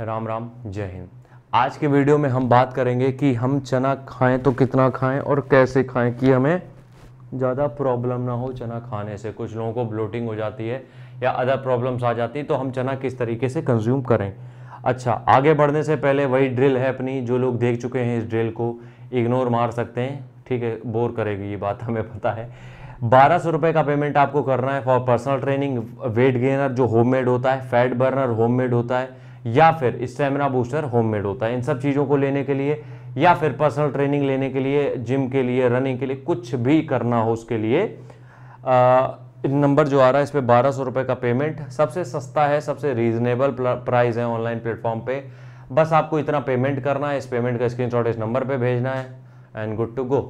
राम राम जय हिंद आज के वीडियो में हम बात करेंगे कि हम चना खाएं तो कितना खाएं और कैसे खाएं कि हमें ज़्यादा प्रॉब्लम ना हो चना खाने से कुछ लोगों को ब्लोटिंग हो जाती है या अदर प्रॉब्लम्स आ जाती है तो हम चना किस तरीके से कंज्यूम करें अच्छा आगे बढ़ने से पहले वही ड्रिल है अपनी जो लोग देख चुके हैं इस ड्रिल को इग्नोर मार सकते हैं ठीक है बोर करेगी ये बात हमें पता है बारह सौ रुपये का पेमेंट आपको करना है for personal training weight gainer जो होममेड होता है फैट बर्नर होममेड होता है या फिर स्टेमिना बूस्टर होममेड होता है इन सब चीज़ों को लेने के लिए या फिर पर्सनल ट्रेनिंग लेने के लिए जिम के लिए रनिंग के लिए कुछ भी करना हो उसके लिए नंबर जो आ रहा है इस पर बारह सौ रुपये का पेमेंट सबसे सस्ता है सबसे रीजनेबल प्राइस है ऑनलाइन प्लेटफॉर्म पे बस आपको इतना पेमेंट करना है इस पेमेंट का शॉट इस नंबर पर भेजना है एंड गुड टू गो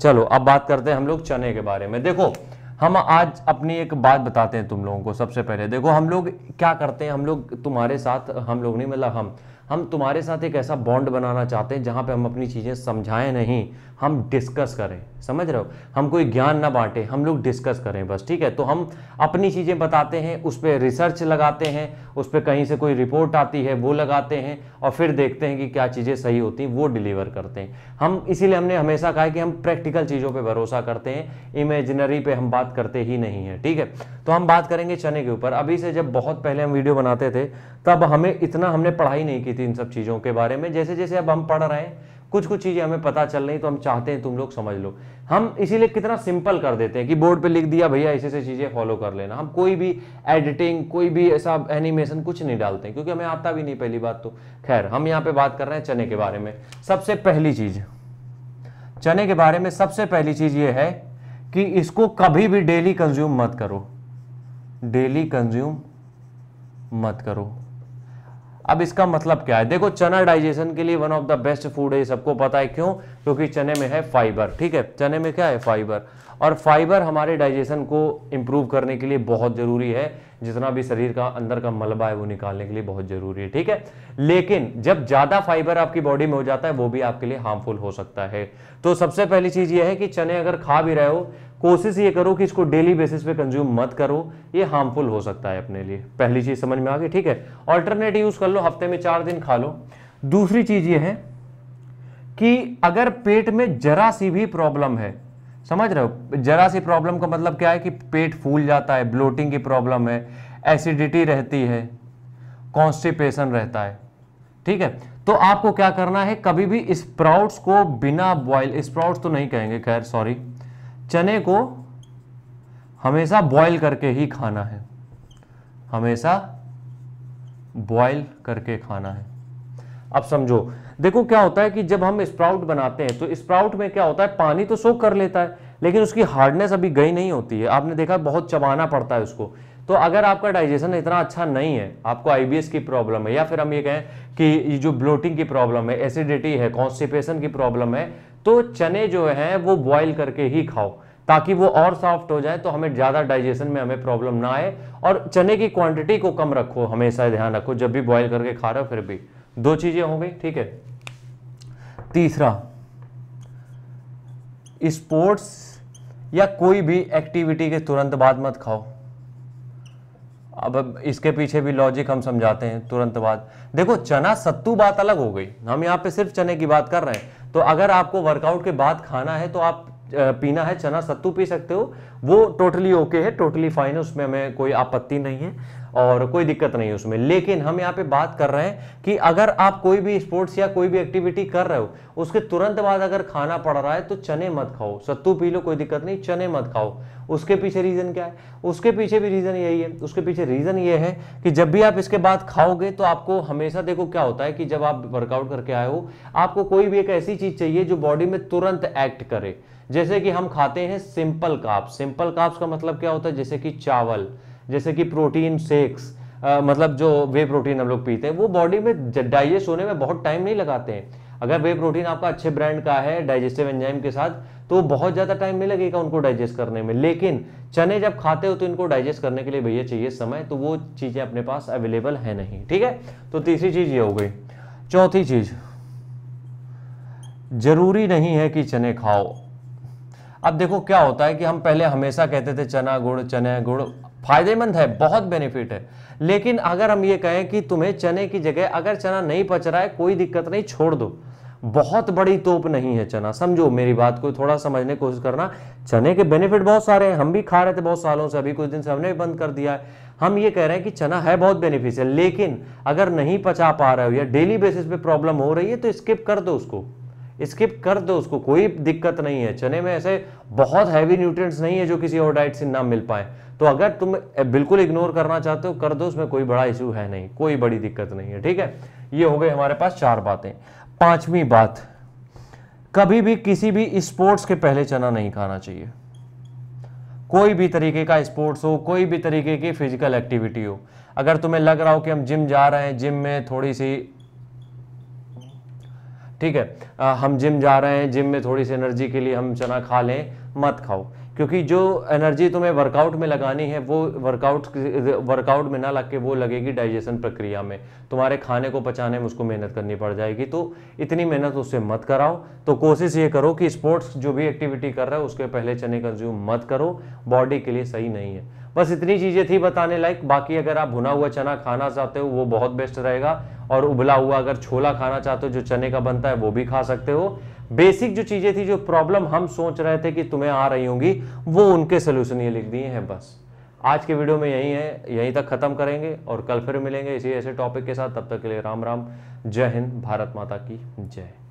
चलो अब बात करते हैं हम लोग चने के बारे में देखो हम आज अपनी एक बात बताते हैं तुम लोगों को सबसे पहले देखो हम लोग क्या करते हैं हम लोग तुम्हारे साथ हम लोग नहीं मतलब हम हम तुम्हारे साथ एक ऐसा बॉन्ड बनाना चाहते हैं जहाँ पे हम अपनी चीज़ें समझाएं नहीं हम डिस्कस करें समझ रहे हो हम कोई ज्ञान ना बांटें हम लोग डिस्कस करें बस ठीक है तो हम अपनी चीज़ें बताते हैं उस पर रिसर्च लगाते हैं उस पर कहीं से कोई रिपोर्ट आती है वो लगाते हैं और फिर देखते हैं कि क्या चीज़ें सही होती हैं वो डिलीवर करते हैं हम इसीलिए हमने हमेशा कहा है कि हम प्रैक्टिकल चीज़ों पर भरोसा करते हैं इमेजनरी पर हम बात करते ही नहीं है ठीक है तो हम बात करेंगे चने के ऊपर अभी से जब बहुत पहले हम वीडियो बनाते थे तब हमें इतना हमने पढ़ाई नहीं की थी थी इन सब चीज़ों के बारे में जैसे जैसे अब हम पढ़ रहे हैं कुछ कुछ चीज़ें हमें पता चल रही तो हम चाहते हैं तुम लोग समझ लो हम इसीलिए कितना सिंपल कर देते हैं कि बोर्ड पे लिख दिया भैया ऐसे से चीज़ें फॉलो कर लेना हम कोई भी एडिटिंग कोई भी ऐसा एनिमेशन कुछ नहीं डालते हैं क्योंकि हमें आता भी नहीं पहली बात तो खैर हम यहाँ पे बात कर रहे हैं चने के बारे में सबसे पहली चीज़ चने के बारे में सबसे पहली चीज़ ये है कि इसको कभी भी डेली कंज्यूम मत करो डेली कंज्यूम मत करो अब इसका मतलब क्या है देखो चना डाइजेशन के लिए one of the best food है सबको पता है क्यों क्योंकि तो चने में है फाइबर ठीक है चने में क्या है फाइबर और फाइबर हमारे डाइजेशन को इम्प्रूव करने के लिए बहुत ज़रूरी है जितना भी शरीर का अंदर का मलबा है वो निकालने के लिए बहुत ज़रूरी है ठीक है लेकिन जब ज़्यादा फाइबर आपकी बॉडी में हो जाता है वो भी आपके लिए हार्मफुल हो सकता है तो सबसे पहली चीज़ ये है कि चने अगर खा भी रहे हो कोशिश ये करो कि इसको डेली बेसिस पे कंज्यूम मत करो ये हार्मफुल हो सकता है अपने लिए पहली चीज़ समझ में आ गई ठीक है ऑल्टरनेट यूज़ कर लो हफ्ते में चार दिन खा लो दूसरी चीज़ ये है कि अगर पेट में जरा सी भी प्रॉब्लम है समझ रहे हो जरा सी प्रॉब्लम का मतलब क्या है कि पेट फूल जाता है ब्लोटिंग की प्रॉब्लम है एसिडिटी रहती है कॉन्स्टिपेशन रहता है ठीक है तो आपको क्या करना है कभी भी स्प्राउट्स को बिना बॉयल स्प्राउट्स तो नहीं कहेंगे खैर सॉरी चने को हमेशा बॉईल करके ही खाना है हमेशा बॉईल करके खाना है अब समझो देखो क्या होता है कि जब हम स्प्राउट बनाते हैं तो स्प्राउट में क्या होता है पानी तो सोख कर लेता है लेकिन उसकी हार्डनेस अभी गई नहीं होती है आपने देखा बहुत चबाना पड़ता है उसको तो अगर आपका डाइजेशन इतना अच्छा नहीं है आपको आईबीएस की प्रॉब्लम है या फिर हम ये कहें कि जो ब्लोटिंग की प्रॉब्लम है एसिडिटी है कॉन्स्टिपेशन की प्रॉब्लम है तो चने जो हैं वो बॉईल करके ही खाओ ताकि वो और सॉफ्ट हो जाए तो हमें ज़्यादा डाइजेशन में हमें प्रॉब्लम ना आए और चने की क्वांटिटी को कम रखो हमेशा ध्यान रखो जब भी बॉईल करके खा रहे हो फिर भी दो चीज़ें हो गई ठीक है तीसरा स्पोर्ट्स या कोई भी एक्टिविटी के तुरंत बाद मत खाओ अब इसके पीछे भी लॉजिक हम समझाते हैं तुरंत बाद देखो चना सत्तू बात अलग हो गई हम यहाँ पे सिर्फ चने की बात कर रहे हैं तो अगर आपको वर्कआउट के बाद खाना है तो आप पीना है चना सत्तू पी सकते हो वो टोटली ओके है टोटली फाइन है उसमें हमें कोई आपत्ति नहीं है और कोई दिक्कत नहीं है उसमें लेकिन हम यहाँ पे बात कर रहे हैं कि अगर आप कोई भी स्पोर्ट्स या कोई भी एक्टिविटी कर रहे हो उसके तुरंत बाद अगर खाना पड़ रहा है तो चने मत खाओ सत्तू पी लो कोई दिक्कत नहीं चने मत खाओ उसके पीछे रीज़न क्या है उसके पीछे भी रीज़न यही है उसके पीछे रीज़न ये है कि जब भी आप इसके बाद खाओगे तो आपको हमेशा देखो क्या होता है कि जब आप वर्कआउट करके आए हो आपको कोई भी एक ऐसी चीज़ चाहिए जो बॉडी में तुरंत एक्ट करे जैसे कि हम खाते हैं सिंपल काप्स सिंपल काप्स का मतलब क्या होता है जैसे कि चावल जैसे कि प्रोटीन सेक्स आ, मतलब जो वे प्रोटीन हम लोग पीते हैं वो बॉडी में डाइजेस्ट होने में बहुत टाइम नहीं लगाते हैं अगर वे प्रोटीन आपका अच्छे ब्रांड का है डाइजेस्टिव एंजाइम के साथ तो बहुत ज़्यादा टाइम नहीं लगेगा उनको डाइजेस्ट करने में लेकिन चने जब खाते हो तो इनको डाइजेस्ट करने के लिए भैया चाहिए समय तो वो चीज़ें अपने पास अवेलेबल है नहीं ठीक है तो तीसरी चीज़ ये हो गई चौथी चीज़ जरूरी नहीं है कि चने खाओ अब देखो क्या होता है कि हम पहले हमेशा कहते थे चना गुड़ चने गुड़ फायदेमंद है बहुत बेनिफिट है लेकिन अगर हम ये कहें कि तुम्हें चने की जगह अगर चना नहीं पच रहा है कोई दिक्कत नहीं छोड़ दो बहुत बड़ी तोप नहीं है चना समझो मेरी बात को थोड़ा समझने की कोशिश करना चने के बेनिफिट बहुत सारे हैं हम भी खा रहे थे बहुत सालों से अभी कुछ दिन से हमने भी बंद कर दिया है हम ये कह रहे हैं कि चना है बहुत बेनिफिशियल लेकिन अगर नहीं पचा पा रहे हो या डेली बेसिस पे प्रॉब्लम हो रही है तो स्किप कर दो उसको स्किप कर दो उसको कोई दिक्कत नहीं है चने में ऐसे बहुत हैवी न्यूट्रिएंट्स नहीं है जो किसी और डाइट से ना मिल पाए तो अगर तुम बिल्कुल इग्नोर करना चाहते हो कर दो उसमें कोई बड़ा इशू है नहीं कोई बड़ी दिक्कत नहीं है ठीक है ये हो गए हमारे पास चार बातें पांचवी बात कभी भी किसी भी स्पोर्ट्स के पहले चना नहीं खाना चाहिए कोई भी तरीके का स्पोर्ट्स हो कोई भी तरीके की फिजिकल एक्टिविटी हो अगर तुम्हें लग रहा हो कि हम जिम जा रहे हैं जिम में थोड़ी सी ठीक है आ, हम जिम जा रहे हैं जिम में थोड़ी सी एनर्जी के लिए हम चना खा लें मत खाओ क्योंकि जो एनर्जी तुम्हें वर्कआउट में लगानी है वो वर्कआउट वर्कआउट में ना लग के वो लगेगी डाइजेशन प्रक्रिया में तुम्हारे खाने को पचाने में उसको मेहनत करनी पड़ जाएगी तो इतनी मेहनत उससे मत कराओ तो कोशिश ये करो कि स्पोर्ट्स जो भी एक्टिविटी कर रहा है उसके पहले चने कंज्यूम मत करो बॉडी के लिए सही नहीं है बस इतनी चीज़ें थी बताने लायक बाकी अगर आप भुना हुआ चना खाना चाहते हो वो बहुत बेस्ट रहेगा और उबला हुआ अगर छोला खाना चाहते हो जो चने का बनता है वो भी खा सकते हो बेसिक जो चीज़ें थी जो प्रॉब्लम हम सोच रहे थे कि तुम्हें आ रही होंगी वो उनके सोल्यूशन ये लिख दिए हैं बस आज के वीडियो में यही है यहीं तक ख़त्म करेंगे और कल फिर मिलेंगे इसी ऐसे टॉपिक के साथ तब तक के लिए राम राम जय हिंद भारत माता की जय